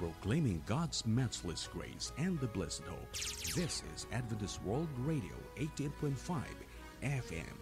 proclaiming God's matchless grace and the blessed hope. This is Adventist World Radio 18.5 FM.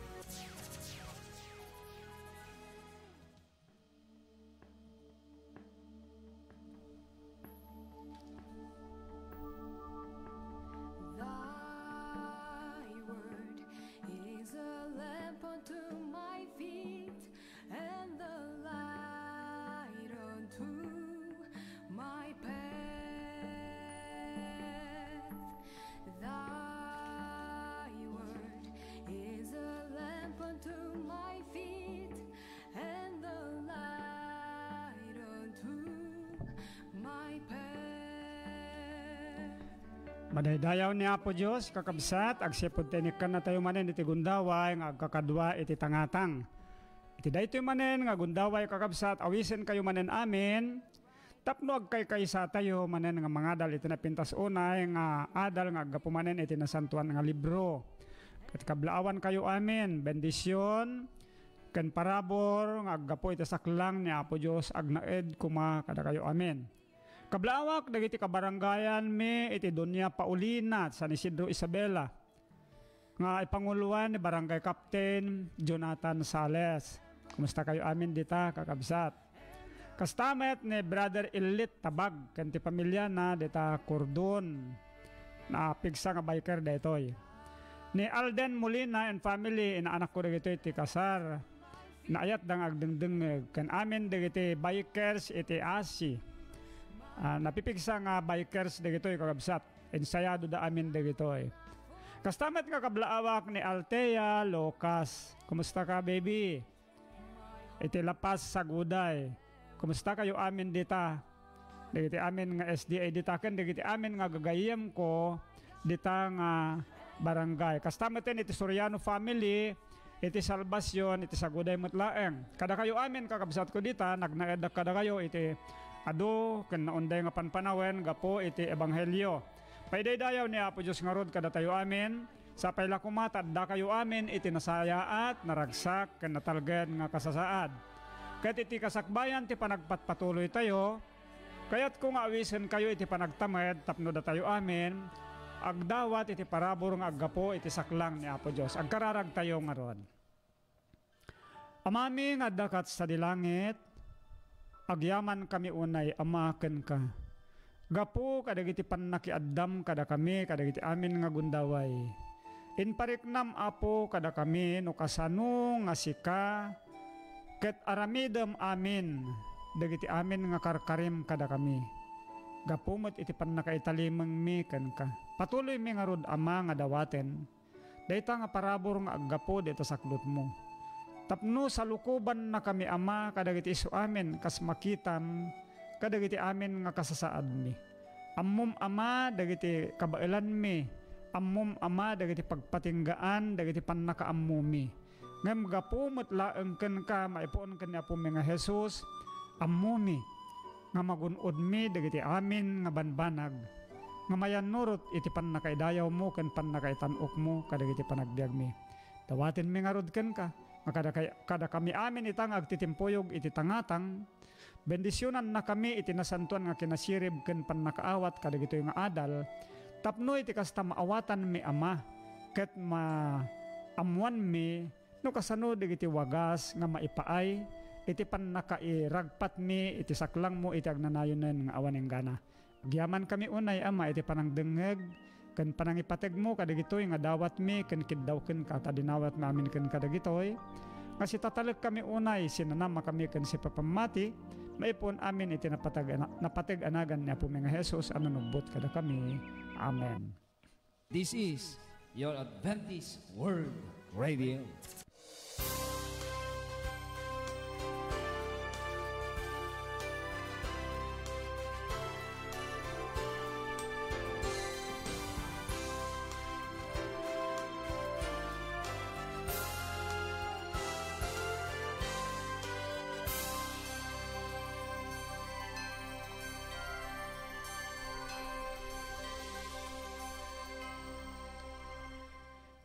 Dayaw niya po Diyos, kakabsat, agsipod tinikan na tayo manin iti gundaway, nga agkakadwa iti tangatang. Iti daytoy manen nga gundaway kakabsat, awisen kayo manen amin, tapno agkay kay sa tayo manen nga mga dal iti napintas unay, nga adal nga agapumanin iti nasantuan nga libro. At kablaawan kayo amin, bendisyon, ken parabor, nga agapo iti saklang ni Apo Diyos, agnaed kuma kada kayo amin. Kablawak dagiti kabarangayan me iti Donya Paulina San Isidro Isabela nga ipanguluan ni Barangay Captain Jonathan Sales. Kumusta kayo amin dita kakabsat? Kastamet ni Brother Elite Tabag kanti pamilya na dita Cordon na pigsa nga biker daytoy. Ni Alden Molina and family ina anak ko dito iti Kasar. Naayat dang agdengdeng kan amin dagiti bikers iti ASI uh, ah, napipiksa nga bikers dagitoy kagabsat ensayado da amin dagitoy kastamat nga kablaawak ni Altea Locas kumusta ka baby iti lapas sa guday kumusta kayo amin dita dagiti amin nga SDA dita ken dagiti amin nga gagayem ko dita nga barangay kastamat iti Soriano family iti salbasyon iti saguday mutlaeng kada kayo amin kakabsat ko dita nagnaedak kada kayo iti adu ken naunday nga panpanawen gapo iti ebanghelyo. Paydaydayaw ni Apo Dios nga rod kada tayo amin sa pailakumat adda kayo amin iti nasaya at naragsak ken natalgen nga kasasaad. Ket iti kasakbayan ti panagpatpatuloy tayo Kaya't kung awisen kayo iti panagtamed tapno da tayo amin, agdawat iti parabor nga aggapo iti saklang ni Apo Dios. Agkararag tayo nga ron. Amami nga dakat sa dilangit, agyaman kami unay amaken ka gapo kadagiti pannakiaddam kada kami kada kadagiti amin nga gundaway inpariknam apo kada kami no kasano nga sika ket aramidem amin dagiti amin nga karkarim kada kami gapumot iti panakaitalimang mi ken ka patuloy mi nga rod ama nga dawaten dayta nga parabor nga aggapo dito saklut mo Tapno sa lukuban na kami ama kadagiti iso amin kas makitam kadagiti amin nga kasasaad mi. Ammom ama dagiti kabailan mi. Ammom ama dagiti pagpatinggaan dagiti pannakaammo mi. Ngem gapumot laeng ken ka maipuon ken ni Apo mi nga Hesus ammo mi nga magunod mi dagiti amin nga banbanag nga mayanurot iti pannakaidayaw mo ken pannakaitanok mo kadagiti panagbiag mi. Dawatin mi nga rod ken ka Kada, kada kami amin itang agtitimpuyog iti tangatang, bendisyonan na kami iti nasantuan nga kinasirib ken pannakaawat kada gitoy nga adal, tapno iti kasta maawatan mi ama, ket ma amuan mi, no kasano iti wagas nga maipaay, iti pannakairagpat mi, iti saklang mo iti agnanayonan nga awan gana. Giyaman kami unay ama iti panangdengeg, ken panangipatagmo kadagitoy nga dawat mi ken kidawken ka tadinawat namin ken kadagitoy nga si tatalag kami unay sinanama kami ken si papamati maipon amin iti napatag napateg anagan ni Apo nga Hesus ano nugbot kada kami amen This is your Adventist World Radio.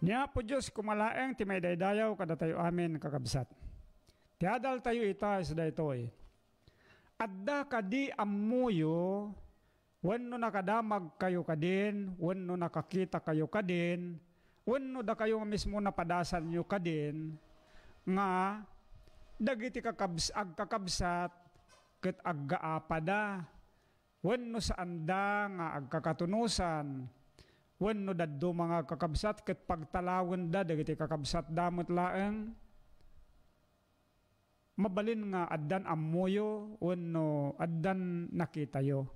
Niya po Diyos kumalaeng ti may daydayaw kada tayo amin kakabsat. Tiadal tayo ita sa daytoy. Adda kadi amuyo wenno nakadamag kayo kadin, wenno nakakita kayo kadin, wenno da kayo mismo napadasan nyo kadin, nga dagiti kakabs agkakabsat ket aggaapa da wenno sa anda nga agkakatunusan no dad do mga kakabsat ket pagtalawen da dagiti kakabsat damot laeng mabalin nga addan ammoyo wenno addan nakita nakitayo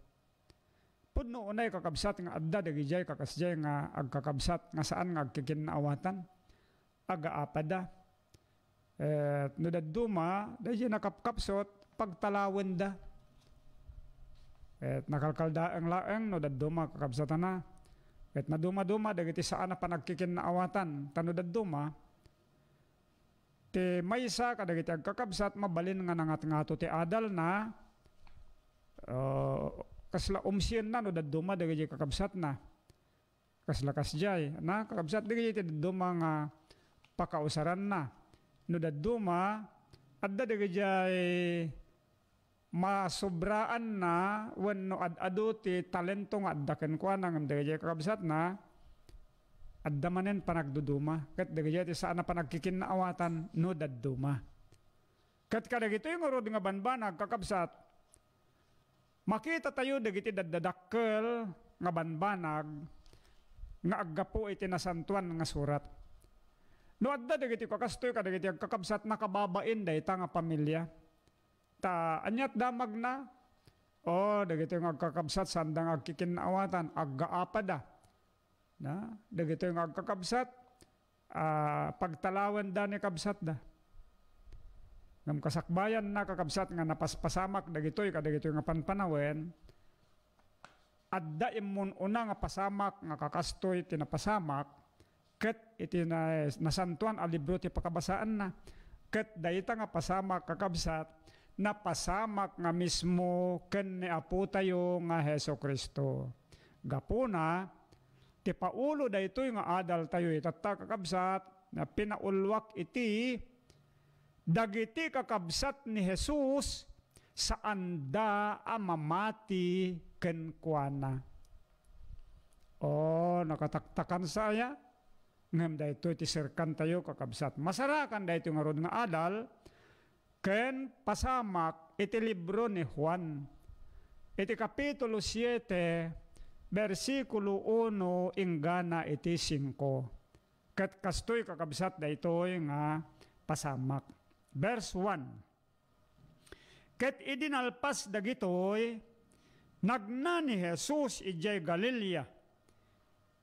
pudno unay kakabsat nga adda jay kakasjay nga agkakabsat nga saan nga agkikinawatan agaapada eh no dad dadduma dagiti nakapkapsot pagtalawen da et eh, nakalkalda ang laeng no dad daddo makakabsatan na kahit maduma-duma, dagiti saan na awatan, tanudad duma, ti maysa kadagiti agkakabsat, mabalin nga nangat nga to ti adal na, uh, kasla umsiyan na, no daduma, dagiti kakabsat na, kasla kasjay, na kakabsat, dagiti daduma nga pakausaran na, Nudad daduma, adda dagiti masubraan na wenno ad-aduti talento nga addaken kwa nang dagayay kakabsat na adda manen panagduduma ket dagayay saan na panagkikinaawatan no dadduma ket kadagito yung urod nga banbanag kakabsat makita tayo dagiti daddadakkel nga banbanag nga aggapo iti nasantuan nga surat no adda dagiti kakastoy kadagiti kakabsat nakababain dayta nga pamilya ta anyat damag na o oh, dagito yung agkakabsat sandang agkikinawatan aggaapa da ah. na dagito yung agkakabsat uh, pagtalawan da ni kabsat da ng kasakbayan na kakabsat nga napaspasamak dagitoy kadagitoy nga panpanawen adda imon una nga pasamak nga kakastoy tinapasamak ket iti na, nasantuan a libro ti pakabasaan na ket dayta nga pasamak kakabsat napasamak nga mismo ken ni Apo tayo nga Heso Kristo. Gapuna, ti paulo daytoy nga adal tayo itatta kakabsat na pinaulwak iti dagiti kakabsat ni Jesus saan da amamati kenkwana. O, nakataktakan saya. Ngam da ito, sirkan tayo kakabsat. Masarakan da ito nga nga adal, Ken pasamak iti libro ni Juan. Iti kapitulo 7, versikulo 1, ingana iti 5. Kat kastoy kakabsat da ito eh, nga pasamak. Verse 1. Ket idinalpas dagitoy nagna ni Jesus ijay Galilea.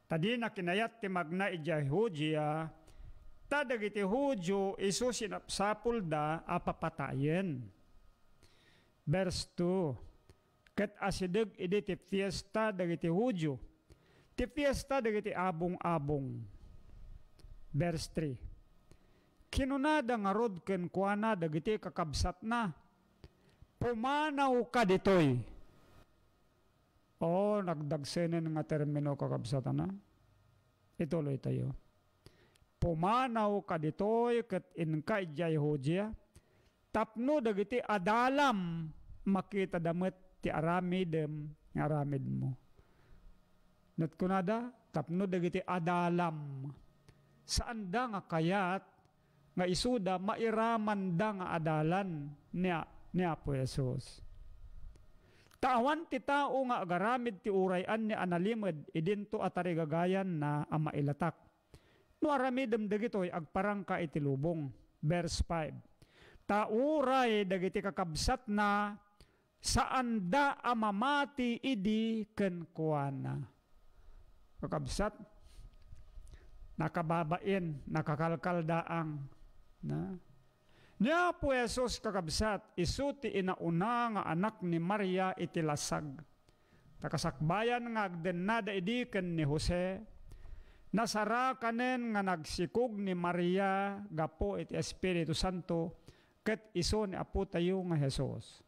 Tadi na kinayat ti magna ijay Hujia, ta dagiti Hudyo iso sinapsapul da apapatayen. Verse 2 Kat asideg idi ti fiesta dagiti Hudyo ti fiesta dagiti abong-abong. Verse 3 Kinunada nga rod ken kuana dagiti kakabsat na pumanaw ka ditoy. O, oh, nagdagsenen nga termino kakabsatan na. Ituloy tayo pumanaw kaditoy ket inkay jay hoja tapno dagiti adalam makita damet ti aramidem aramid mo. Not tapno dagiti adalam. Saan da nga kayat nga isuda mairaman da nga adalan niya, niya po Yesus. Tawan ti tao nga agaramid ti urayan ni analimed idinto at arigagayan na ama ilatak Warami damdag ito agparang ka itilubong. Verse 5. Tauray dagiti kakabsat na saan da amamati idi ken kuana. Kakabsat nakababain, nakakalkal daang na Niya po Jesus kakabsat, isuti inauna nga anak ni Maria itilasag. Takasakbayan nga agdenada idi ken ni Jose, Nasara kanen nga nagsikog ni Maria gapo iti Espiritu Santo ket iso ni Apo tayo nga Hesus.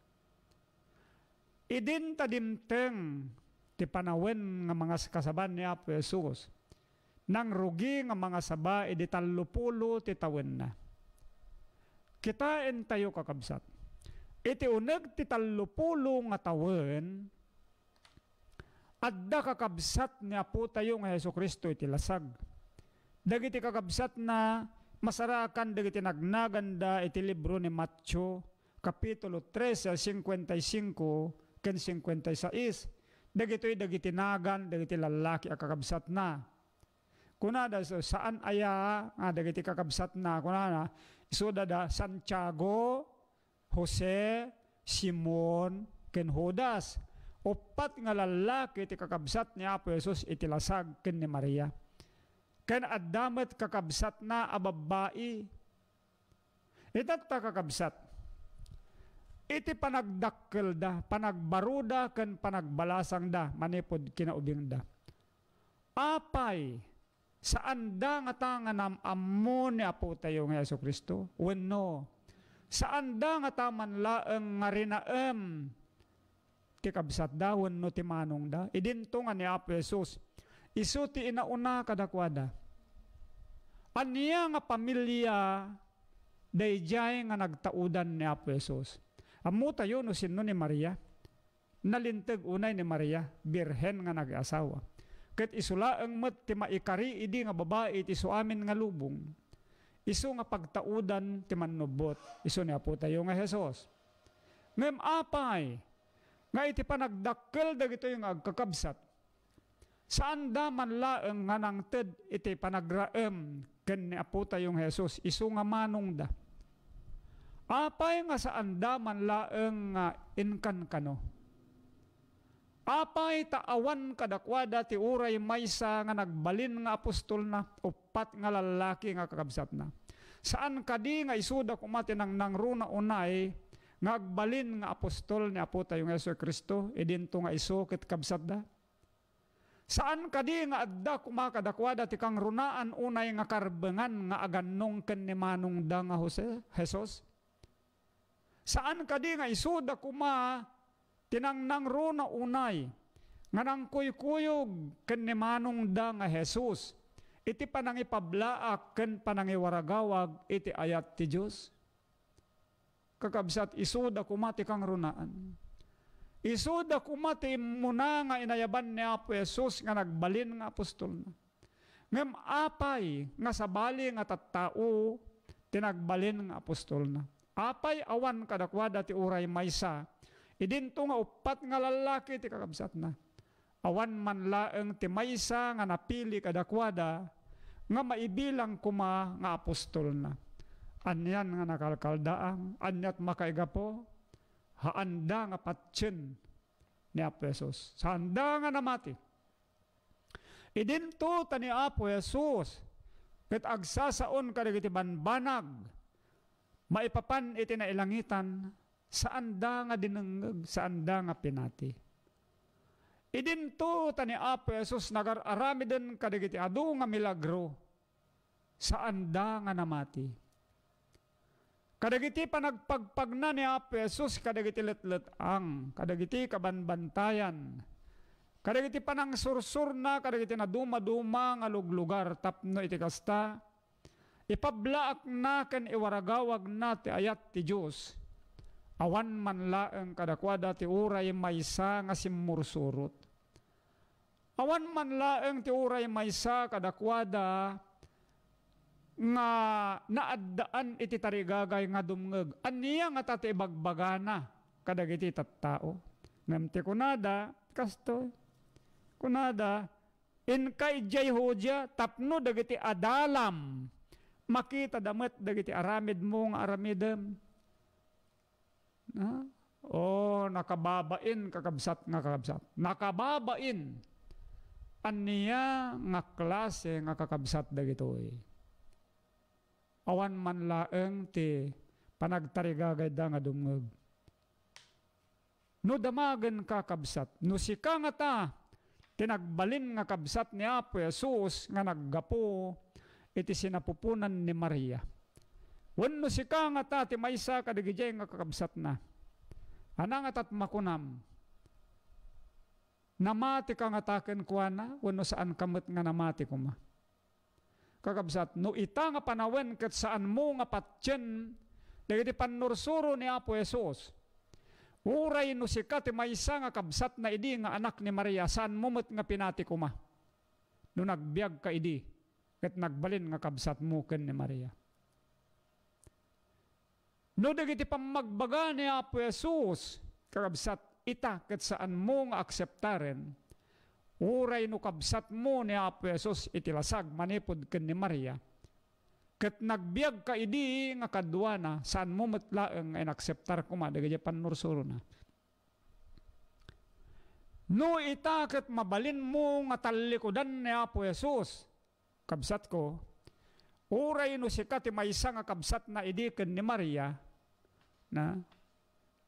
Idin dimteng ti panawen nga mga kasaban ni Apo Hesus nang rugi nga mga saba iti tallupulo ti tawen na. Kitain tayo kakabsat. Iti uneg ti tallupulo nga tawen adda kakabsat niya po tayo ng Heso Kristo iti lasag. Dagiti kakabsat na masarakan dagiti nagnaganda iti libro ni Matthew Kapitulo 13, 55 ken 56. Dagito'y dagiti nagan, dagiti lalaki akakabsat na. da, so, saan aya, nga dagiti kakabsat na, kunada, so dada, Santiago, Jose, Simon, ken Judas upat nga lalaki ti kakabsat ni Apo Yesus iti lasag ken ni Maria. Ken addamet kakabsat na a babae. Itagta kakabsat. Iti panagdakkel da, panagbaruda ken panagbalasang da, manipod kinaubing da. Apay, saan da nga tanga nam ammo ni Apo tayo nga Yeso Kristo? Wenno. Saan da nga taman laeng nga rinaem ti kabsatdawen no ti manong da. Idinto nga ni Apo Jesus. Isu ti inauna kadakwada. Aniya nga pamilya dayjay nga nagtaudan ni Apo Jesus. Amo tayo no sinno ni Maria. Nalinteg unay ni Maria, birhen nga nag-asawa. Ket isulaeng met ti maikari idi nga babae ti suamin nga lubong. Isu nga pagtaudan ti mannubot. Isu ni Apo tayo nga Jesus. Ngem apay, nga iti panagdakkel dagito yung agkakabsat. Saan da man laeng eh, nga nang ted iti panagraem ken ni aputa yung Hesus isu nga manong da. Apay nga saan da man laeng eh, nga inkan kano. Apay taawan kadakwada ti uray maysa nga nagbalin nga apostol na upat nga lalaki nga kakabsat na. Saan kadi nga isuda kumati nang nangruna unay Nagbalin nga apostol ni Apo tayong Yeso Kristo, idinto e nga iso ket kabsat da. Saan kadi nga adda kumakadakwada ti kang runaan unay nga karbengan nga agannong ken ni manong da nga Jose, Jesus? Saan kadi nga isuda kuma tinangnang runa unay nga nang kuykuyog ken ni manong da nga Jesus? Iti panangipablaa ken panangiwaragawag iti ayat ti Dios kakabsat isud akumati kang runaan. Isud akumati muna nga inayaban ni Apo Jesus nga nagbalin nga apostol na. Ngem apay nga sabali nga tattao tinagbalin nga apostol na. Apay awan kadakwada ti uray maysa. Idinto nga upat nga lalaki ti kakabsat na. Awan man laeng ti maysa nga napili kadakwada nga maibilang kuma nga apostol na anyan nga nakalkaldaang, anyat makaigapo, haanda nga patsin ni Apo Jesus. Sa handa nga namati. Idinto ta ni Apo Jesus, kat agsasaon ka iti banbanag, maipapan iti nailangitan, sa anda nga dinanggag, sa anda nga pinati. Idinto ta ni Apo Jesus, nagararami din kadigiti adu nga milagro, sa anda nga namati Kadagiti panagpagpagna ni Apo Jesus, kadagiti letlet ang, kadagiti kabanbantayan. Kadagiti panang sursur na, kadagiti na dumaduma nga luglugar, tapno iti kasta. Ipablaak na ken iwaragawag na ti ayat ti Diyos. Awan man laeng kadakwada ti uray maysa nga simmursurot. Awan man laeng ti uray maysa kadakwada nga naaddaan iti tarigagay nga dumngeg aniya nga tati bagbagana kadagiti tattao ngamti kunada kastoy kunada inkay jay hoja tapno dagiti adalam makita damet dagiti aramid mo nga aramidem na oh nakababain kakabsat nga kakabsat nakababain aniya nga klase nga kakabsat dagitoy eh awan man laeng ti panagtarigagay da nga dumag. No damagan ka kabsat, no sika nga ta, tinagbalin nga kabsat ni Apo Jesus nga naggapo, iti sinapupunan ni Maria. Wano sika nga ta, ti maysa kadigijay nga kakabsat na. Ana nga makunam, namati ka nga taken kuana, wano saan kamot nga namati kuma. Kakabsat, no ita nga panawen ket saan mo nga patyen, dagiti panursuro ni Apo Yesus. Uray no sikat may isa nga kabsat na idi nga anak ni Maria, saan mo met nga pinati kuma? No nagbiag ka idi, ket nagbalin nga kabsat mo ken ni Maria. No dagiti pamagbaga ni Apo Yesus, kakabsat, ita ket saan mo nga akseptaren, uray no kabsat mo ni Apo Yesus itilasag lasag manipod ken ni Maria. Ket nagbiag ka idi nga kadwa na saan mo matlaeng ay nakseptar ko ma dagiti panursuro na. No ita ket mabalin mo nga talikodan ni Apo Yesus. Kabsat ko, uray no sika ti maysa nga kabsat na idi ken ni Maria na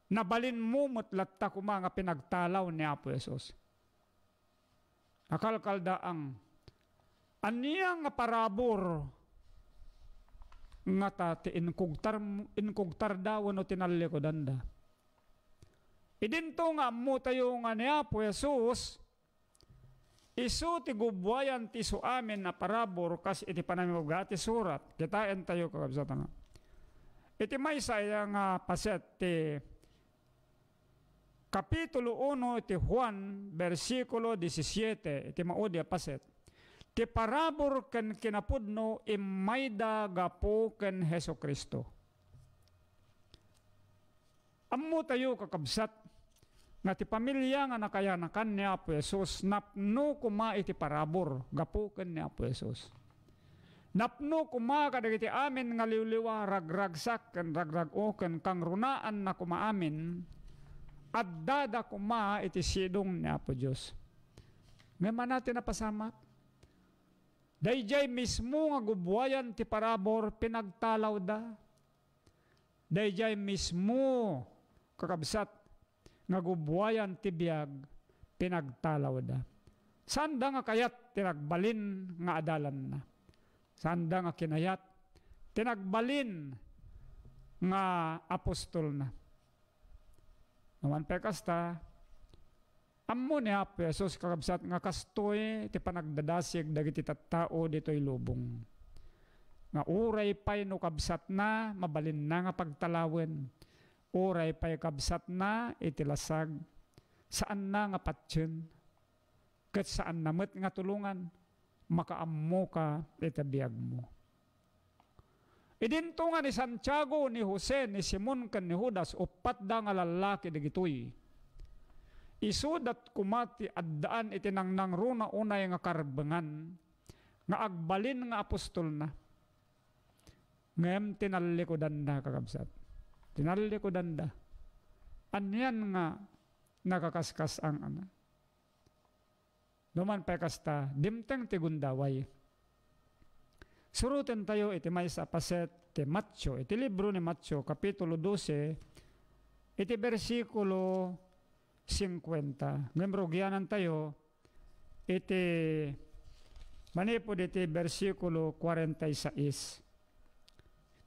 nabalin mo mutlat ta kuma nga pinagtalaw ni Apo Yesus nakalkaldaang aniya nga parabor nga ta ti inkugtar inkugtar dawon no tinalle ko danda idinto nga ammo tayo nga niya po Jesus isu ti gubwayan ti su amin na parabor kas iti panamin ugati surat kitain tayo kakabsatan nga iti may saya nga paset ti Kapitulo 1 iti Juan bersikulo 17 iti maudi paset. Ti parabor ken kinapudno imayda gapo ken Heso Kristo. Ammo tayo kakabsat nga ti pamilya nga nakayanakan ni Apo Yesus napno kuma iti parabor gapo ken ni Apo Yesus. Napno kuma kadagiti amin nga liwliwa ragragsak ken ragrag o ken kangrunaan na amin at kuma iti sidong ni Apo Diyos. Ngayon man natin napasamak, Dayjay mismo nga gubuayan ti parabor pinagtalaw da. Dayjay mismo kakabsat nga gubuayan ti biag pinagtalaw da. Sanda nga kayat tinagbalin nga adalan na. Sanda nga kinayat tinagbalin nga apostol na. Naman pe kasta, ammo ni Apo Jesus kakabsat nga kastoy ti panagdadasig dagiti tattao ditoy lubong. Nga uray pa'y no kabsat na mabalin na nga pagtalawen. Uray pa'y kabsat na itilasag. Saan na nga patyon? Kat saan namat nga tulungan? Makaammo ka itabiag mo. Idinto nga ni Santiago, ni Jose, ni Simon, kan ni Judas, upat da nga lalaki digitoy. Isudat kumati addaan itinang nang runa unay nga karbangan, nga agbalin nga apostol na. Ngayon tinalli ko danda kakabsat. Tinalli ko danda. Anyan nga nakakaskas ang ana. Duman pa kasta, dimtang tigundaway. Suruten tayo iti may sa paset ti Matyo, iti libro ni Matyo, Kapitulo 12, iti versikulo 50. Ngayon, gyanan tayo, iti manipod iti versikulo 46.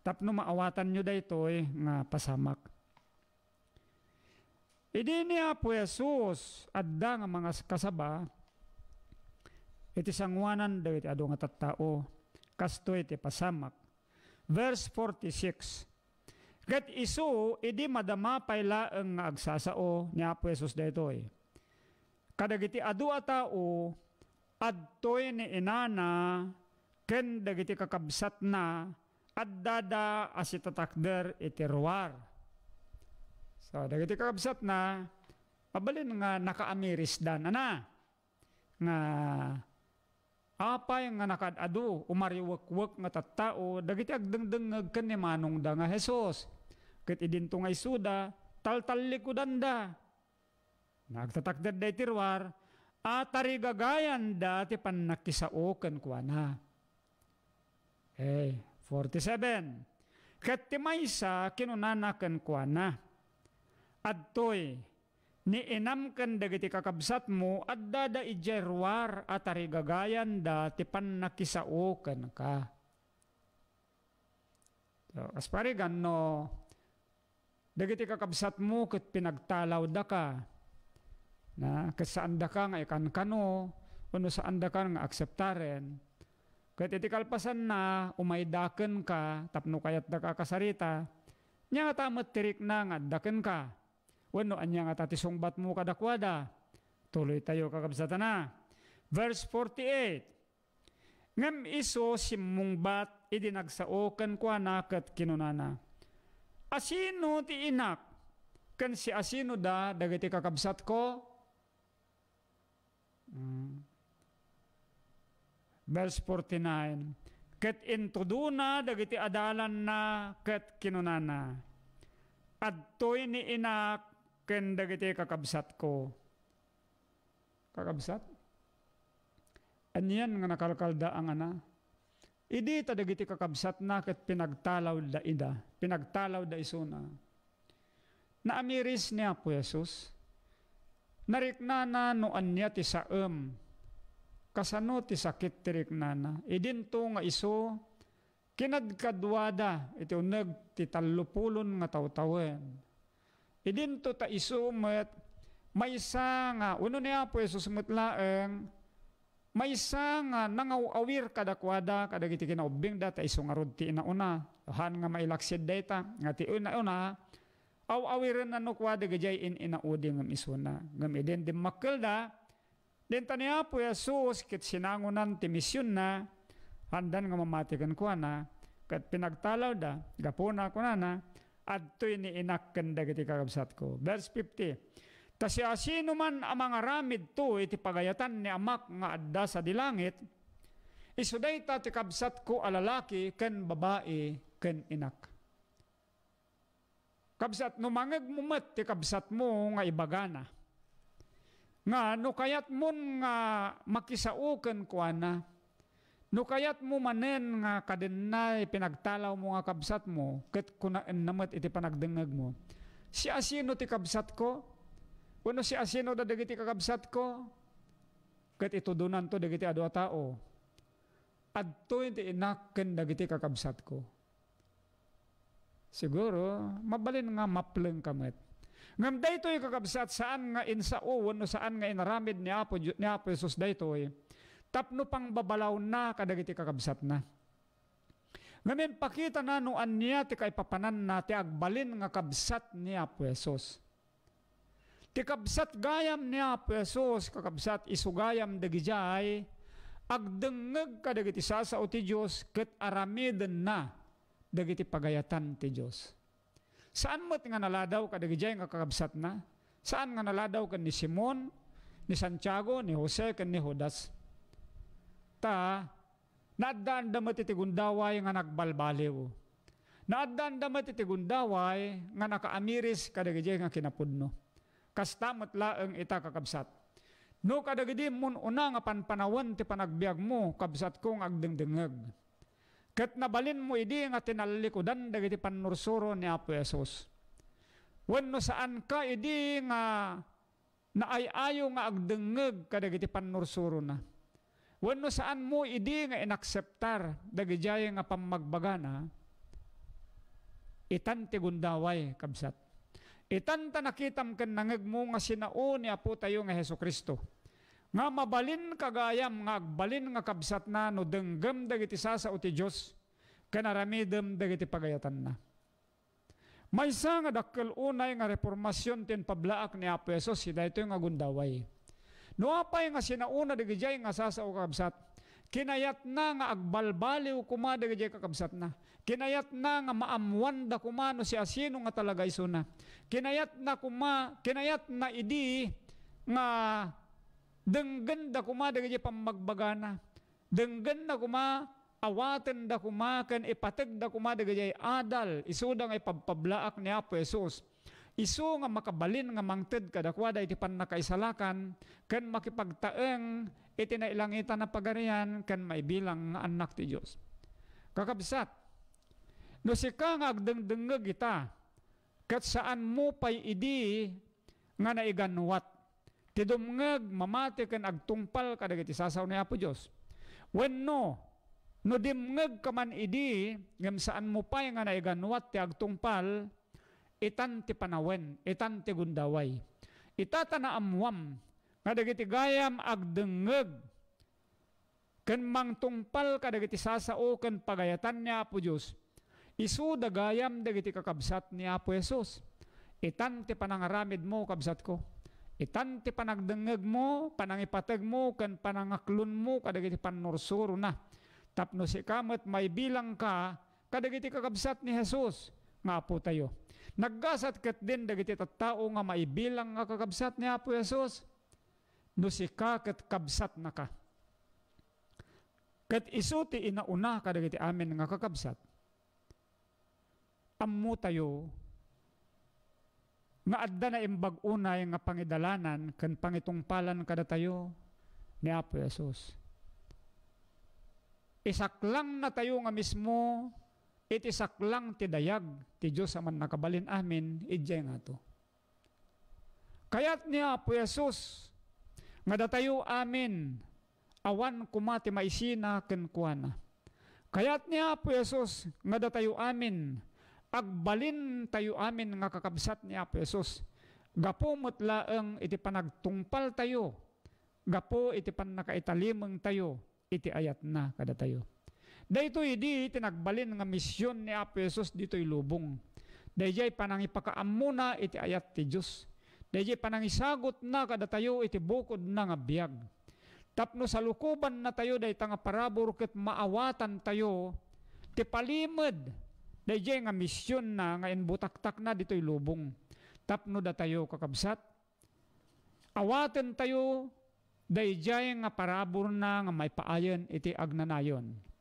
Tapno maawatan nyo dayto eh, nga pasamak. Idi niya po Jesus adda nga mga kasaba iti sangwanan daw iti ado nga tattao kastoite pasamak. Verse 46, Kat isu, idi madama paila ang agsasao ni Apo Jesus daytoy. Kadagiti adu a tao, adtoy ni inana, ken dagiti kakabsat na, addada asitatakder itiruar. So, dagiti kakabsat na, abalin nga nakaamiris dan, ana, nga hapay nga nakadado umariwak-wak nga tattao dagiti agdengdengeg ken ni manong da nga Hesus ket idinto nga isuda taltalikudan da nagtatakdad da tirwar atari tarigagayan da ti pannakisaoken kuana eh 47 ket ti maysa kinunanak kuana adtoy niinamkan dagiti kakabsat mo at dada ijerwar at arigagayan da ti pannakisaokan ka. So, asparigan no, dagiti kakabsat mo ket pinagtalaw da ka, na kasaan da ka nga ikan kano, uno saan da ka nga akseptaren, kat itikalpasan na umaydaken ka, tapno kayat da ka kasarita, niya nga tirik na nga daken ka, Wano anya nga tatisungbat mo kadakwada. Tuloy tayo kakabsata na. Verse 48. Ngam iso simmungbat idinagsaokan anak nakat kinunana. Asino ti inak kan si asino da dagiti kakabsat ko? Hmm. Verse 49. Ket intuduna dagiti adalan na ket kinunana. Adtoy ni inak ken dagiti eh, kakabsat ko. Kakabsat? Anyan nga nakalkalda ang ana. Idi ta dagiti kakabsat na ket pinagtalaw da ida, pinagtalaw da isuna. Naamiris niya po Jesus, nariknana no anya ti saem, kasano ti sakit ti riknana. Idinto nga iso, kinadkadwada, iti uneg ti talupulon nga tawtawen Idinto ta isumet may isa nga, uno niya po isusumutlaeng, may isa nga nangawawir kadakwada kadagiti kinaubing da ta nga rod ti inauna. Han nga mailaksid data, nga ti una-una, awawiran na nukwada gajay in inaudi ng isuna. Ngam idin di makilda, din ni Apo Jesus kit sinangunan ti misyon na, handan nga mamatikan ko na, kat pinagtalaw da, gapuna ko na na, adto ini inakkan dagiti kakabsatko. Verse 50. Ta siya sino man ang mga ramid to iti pagayatan ni amak nga adda sa dilangit, isuday ta ti kabsat ko alalaki ken babae ken inak. Kabsat, numangag mo mat ti kabsat mo nga ibagana. Nga, no kayat mo nga makisauken ko na, No kayat mo manen nga kadenay pinagtalaw mo nga kabsat mo, ket kuna namat iti panagdengag mo. Si asino ti kabsat ko? Wano si asino da dagiti kakabsat ko? Ket ito to dagiti adwa tao. Adto iti inak ken dagiti kakabsat ko. Siguro, mabalin nga mapleng kamet. Ngam daytoy kakabsat saan nga insa o wano saan nga inaramid ni Apo, ni Apo Jesus daytoy. Eh tapno pang babalaw na kadagiti kakabsat na. Ngamin pakita na no anya ti kay papanan na ti agbalin nga kabsat ni Apo Jesus. Ti kabsat gayam ni Apo Jesus kakabsat isugayam dagijay agdengeg kadagiti sasao ti Dios ket aramiden na dagiti pagayatan ti Dios. Saan mo't nga naladaw kadagijay nga kakabsat na? Saan nga naladaw kan ni Simon, ni Santiago, ni Jose, kan ni Judas? ta, naaddan da matitigundaway nga nagbalbaliw. Naaddan da matitigundaway nga nakaamiris kadagijay nga kinapudno. Kasta laeng ita kakabsat. No kadagidi mun una nga panpanawan ti panagbiag mo kabsat kong agdengdengeg. Ket nabalin mo idi nga tinalikudan dagiti panursuro ni Apo Yesus. Wenno saan ka idi nga naayayo nga agdengeg kadagiti panursuro na. Wano saan mo idi nga inakseptar dagijay nga pammagbagana itante gundaway kabsat. itanta nakitam ken nangeg mo nga sinao ni Apo tayo nga Heso Kristo. Nga mabalin kagayam nga agbalin nga kabsat na no denggem dagiti sasa o ti Dios aramidem dagiti pagayatan na. Maysa nga dakkel unay nga reformasyon tin pablaak ni Apo Hesus, ito nga gundaway. No Nuapay nga sinauna di gijay nga sasa o kakabsat. Kinayat na nga agbalbaliw kuma di gijay kakabsat na. Kinayat na nga maamwan da kuma no si asino nga talaga isuna. Kinayat na kuma, kinayat na idi nga denggen da kuma di gijay pamagbagana. Denggan da kuma awaten da kuma ken ipatag da kuma di gijay adal. Isudang ay pagpablaak ni Apo Jesus iso nga makabalin nga mangted kadakwada iti pannakaisalakan ken makipagtaeng iti nailangitan na pagarian ken maibilang nga anak ti Dios kakabsat no sika nga agdengdengeg kita ket saan mo pay idi nga naiganwat ti dumngeg mamati ken agtungpal kadagiti sasaw ni Apo Dios wenno no dimngeg kaman idi ngem saan mo pay nga naiganwat ti agtungpal itan ti panawen, itan ti gundaway. Itatana amwam, nga dagiti gayam agdengeg, ken mangtungpal ka dagiti sasao ken pagayatan ni Apo Dios isu dagayam dagiti kakabsat ni Apo Jesus itan ti panangaramid mo kabsat ko itan ti panagdengeg mo panangipateg mo ken panangaklon mo kadagiti pannursuro na tapno si kamet may bilang ka kadagiti kakabsat ni Jesus nga apo tayo Naggasat ket din dagiti tattao nga maibilang nga kakabsat ni Apo Yesus. No si ka kat kabsat na ka. Kat isuti inauna ka dagiti amin nga kakabsat. Ammo tayo nga adda na imbag unay nga pangidalanan ken pangitungpalan kada tayo ni Apo Yesus. Isaklang na tayo nga mismo iti saklang ti dayag ti Dios aman nakabalin amin idjay nga to. Kayat niya po Jesus nga datayo amin awan kumati maisina ken kuana. Kayat niya po Jesus nga datayo amin agbalin tayo amin nga kakabsat ni Apo Jesus. Gapumot laeng iti panagtungpal tayo. Gapo iti pan nakaitalimoy tayo. Iti ayat na kada tayo. Daytoy idi tinagbalin nga misyon ni Apo Jesus ditoy lubong. Dayjay panang ipakaamuna iti ayat ti Dios. Dayjay panangisagot na kada tayo iti bukod na nga biyag. Tapno sa lukuban na tayo day tanga parabor ket maawatan tayo ti palimed dayjay nga misyon na nga inbutaktak na ditoy lubong. Tapno da tayo kakabsat. Awaten tayo dayjay nga parabor na nga may paayon iti agnanayon.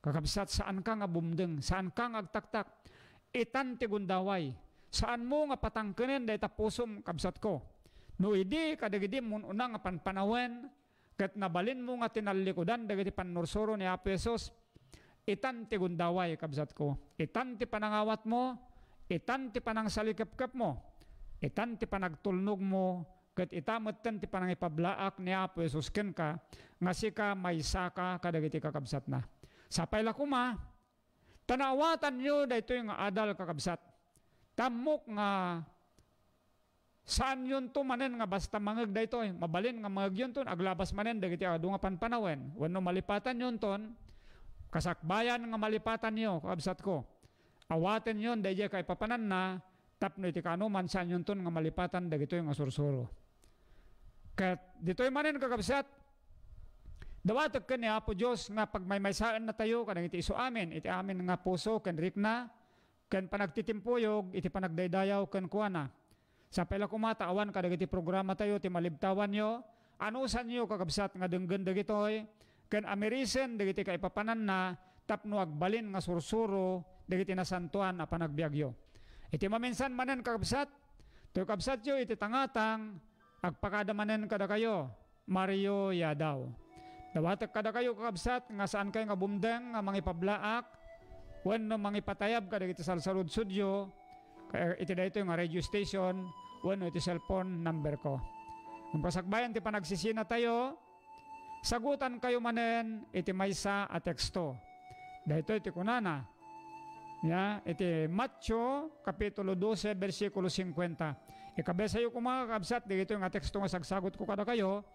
Kakabsat, saan ka nga bumdeng? Saan ka nga agtaktak? Itan e ti gundaway. Saan mo nga patangkanin dahi tapusom kabsat ko? No idi, kadagidi mun unang nga panpanawen, kat nabalin mo nga tinalikudan, dagiti panursuro ni Apo Yesus, itan e ti gundaway, kabsat ko. Itan e ti panangawat mo, itan ti panangsalikapkap mo, itan ti panagtulnog mo, kat itamot ti panangipablaak ni Apo Yesus ken ka, nga ka may saka kadagiti kakabsat na. Sapay la kuma, tanawatan nyo dito yung adal kakabsat. Tamok nga saan yun to manen nga basta mangag dito eh. mabalin nga mangag yun ton aglabas manen dagiti adu ah, nga panpanawen Wano malipatan yun ton kasakbayan nga malipatan niyo kakabsat ko awaten yun dayjay kay papanan na tapno iti kanuman saan yun ton nga malipatan dagito nga sursuro ket ditoy manen kakabsat Dawatag ka niya po Diyos nga pagmaymaysaan na tayo kanang iti iso amin, iti amin nga puso ken rikna, ken panagtitimpuyog, iti panagdaydayaw ken kuana. Sa pela kumata awan kadagiti programa tayo ti malibtawan yo, anusan yo kakabsat nga denggen dagitoy, ken amirisen dagiti kaipapanan na tapno agbalin nga sursuro dagiti nasantuan a panagbiagyo. Iti maminsan manen kakabsat, to kabsat yo iti tangatang agpakadamanen kada kayo, Mario Yadaw. Nawatag kada kayo kakabsat nga saan kayo nga bumdang nga mangipablaak wenno mangipatayab kada iti salsalud studio kaya iti dayto nga radio station wenno iti cellphone number ko. Ng pasakbayan ti panagsisina tayo sagutan kayo manen iti maysa a teksto. Dayto iti kunana. Ya, iti Matthew kapitulo 12 bersikulo 50. Ikabesayo ko mga kakabsat dito nga teksto nga sagsagot ko kada kayo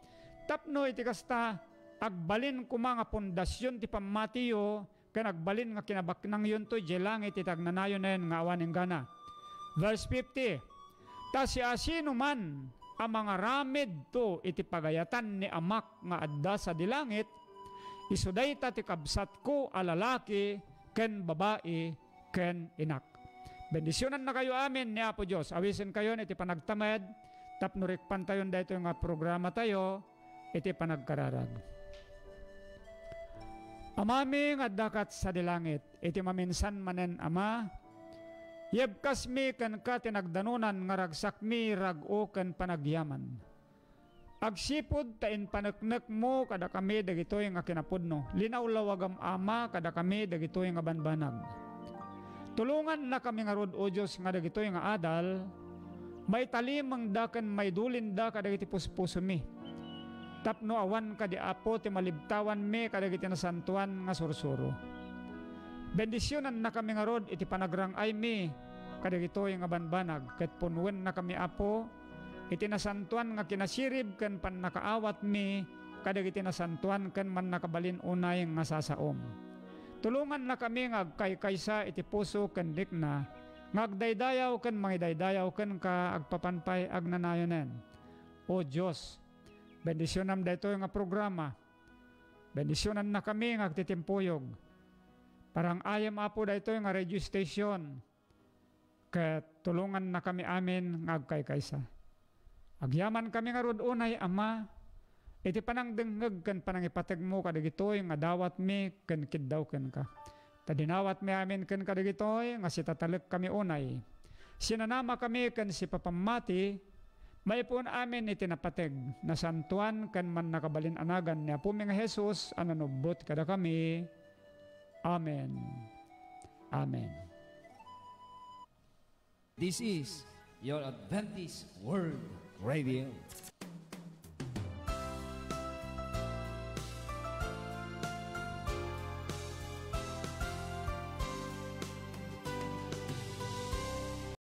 tapno iti kasta Tagbalin ko mga pundasyon ti pamatiyo, agbalin nga kinabaknang yun to, jelangit itagnanayon na yun nga awan gana. Verse 50, Ta si asino man ang mga ramid to iti pagayatan ni amak nga adda sa dilangit, isuday ta ti kabsat ko alalaki ken babae ken inak. Bendisyonan na kayo amin ni Apo Diyos. Awisin kayo ni iti panagtamad. Tapnurikpan tayo dahito nga programa tayo. Iti panagkararag. Amaming adakat sa dilangit, iti maminsan manen ama, yebkas mi ken ka tinagdanunan nga ragsak mi rag-o ken panagyaman. Agsipod tain panaknak mo kada kami dagitoy nga kinapudno, linawlawag am ama kada kami dagitoy nga banbanag. Tulungan na kami nga rod o Diyos nga dagitoy nga adal, may talim ang dakan may dulin da kada iti mi tapno awan kadi apo ti malibtawan me kadagiti na santuan nga sursuro. Bendisyonan na kami nga rod iti panagrang ay me kadagito nga banbanag ket punwen na kami apo iti nasantuan nga kinasirib ken pan nakaawat mi kadagiti nasantuan ken man nakabalin unay nga sasaom. Tulungan na kami nga kay kaysa iti puso ken likna ngagdaydayaw ken mangidaydayaw ken ka agpapanpay agnanayonen. O Diyos, Bendisyonan dito nga programa. Bendisyonan na kami nga titimpuyog. Parang ayam apo dito nga radio station. Kaya tulungan na kami amin nga agkay kaysa. Agyaman kami nga rod unay ama. Iti panang dengag kan panang ipatag mo kadagitoy nga dawat mi kan kiddaw kan ka. Tadinawat mi amin kan kadagitoy nga sitatalek kami unay. Sinanama kami kan si papamati may pun amin itinapateg, na santuan kan man nakabalin anagan niya po mga Jesus, ananubot kada kami. Amen. Amen. This is your Adventist World Radio.